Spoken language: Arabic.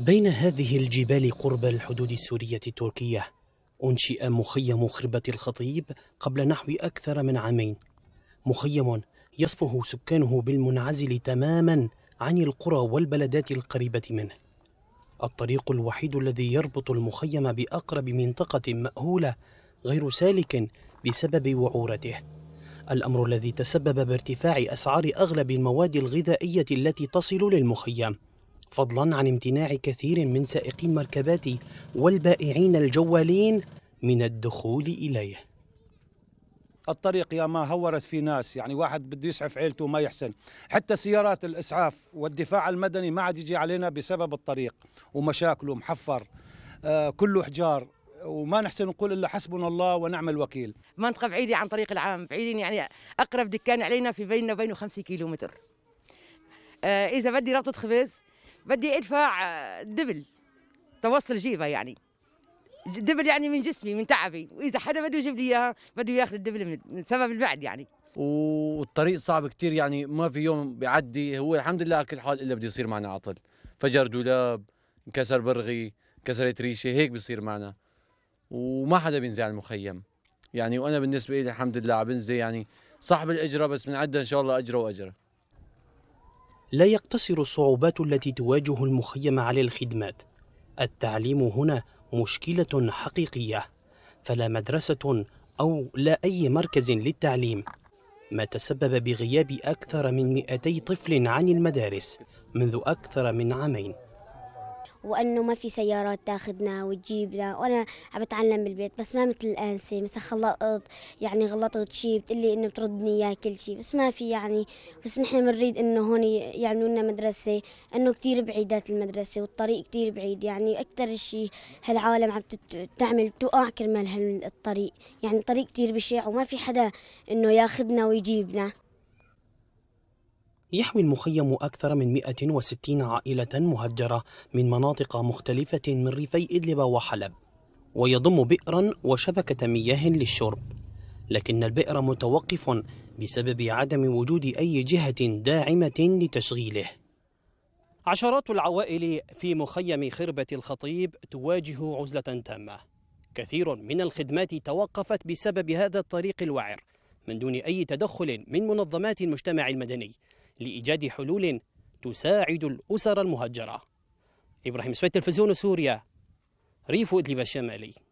بين هذه الجبال قرب الحدود السورية التركية أنشئ مخيم خربة الخطيب قبل نحو أكثر من عامين مخيم يصفه سكانه بالمنعزل تماما عن القرى والبلدات القريبة منه الطريق الوحيد الذي يربط المخيم بأقرب منطقة مأهولة غير سالك بسبب وعورته الأمر الذي تسبب بارتفاع أسعار أغلب المواد الغذائية التي تصل للمخيم فضلا عن امتناع كثير من سائقي المركبات والبائعين الجوالين من الدخول اليه الطريق يا ما هورت في ناس يعني واحد بده يسعف عيلته ما يحسن حتى سيارات الإسعاف والدفاع المدني ما عاد يجي علينا بسبب الطريق ومشاكله محفر آه كله حجار وما نحسن نقول الا حسبنا الله ونعم الوكيل منطقه بعيده عن طريق العام بعيدين يعني اقرب دكان علينا في بيننا وبينه 5 كيلومتر آه اذا بدي ربطه خبز بدي ادفع آه، دبل توصل جيبها يعني دبل يعني من جسمي من تعبي واذا حدا بده يجيب لي اياها بده ياخذ الدبل من سبب البعد يعني والطريق صعب كثير يعني ما في يوم بيعدي هو الحمد لله على كل حال الا بده يصير معنا عطل فجر دولاب انكسر برغي كسرت ريشه هيك بصير معنا وما حدا بينزل على المخيم يعني وانا بالنسبه لي الحمد لله عم بنزل يعني صاحب الاجره بس بنعدها ان شاء الله اجره واجره لا يقتصر الصعوبات التي تواجه المخيم على الخدمات التعليم هنا مشكله حقيقيه فلا مدرسه او لا اي مركز للتعليم ما تسبب بغياب اكثر من 200 طفل عن المدارس منذ اكثر من عامين وانه ما في سيارات تاخذنا وتجيبنا وانا عم بتعلم بالبيت بس ما مثل الانسه مثلا خلطت يعني غلطت شيء بتقلي انه بتردني اياه كل شيء بس ما في يعني بس نحن بنريد انه هون يعملوا لنا مدرسه انه كثير بعيدات المدرسه والطريق كثير بعيد يعني اكثر شيء هالعالم عم تعمل بتوقع كرمال هالطريق يعني الطريق كثير بشع وما في حدا انه ياخذنا ويجيبنا يحوي المخيم أكثر من 160 عائلة مهجرة من مناطق مختلفة من ريفي إدلب وحلب ويضم بئرا وشبكة مياه للشرب لكن البئر متوقف بسبب عدم وجود أي جهة داعمة لتشغيله عشرات العوائل في مخيم خربة الخطيب تواجه عزلة تامة كثير من الخدمات توقفت بسبب هذا الطريق الوعر من دون أي تدخل من منظمات المجتمع المدني لإيجاد حلول تساعد الأسر المهجرة إبراهيم سويت تلفزيون سوريا ريف إدلب الشمالي